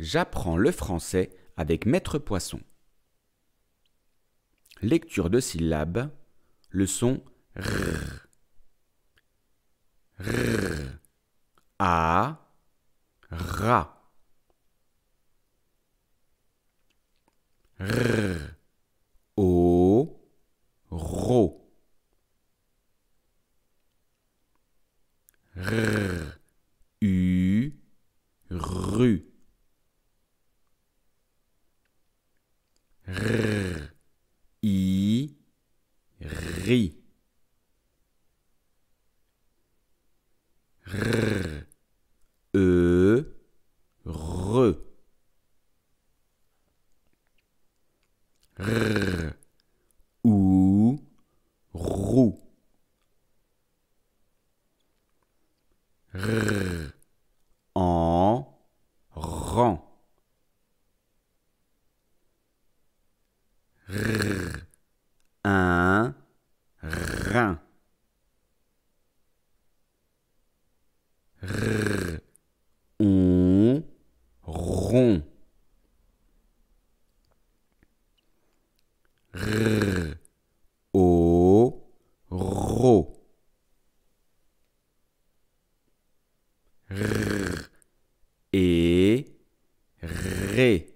J'apprends le français avec Maître Poisson. Lecture de syllabes. Le son R. R. A. Ra. R. O. Ro. R. U. Rue. R, I, RI. R, E, RE. R, OU, ROU. R, en, ran. R, un rein. R, rond. R, R, et,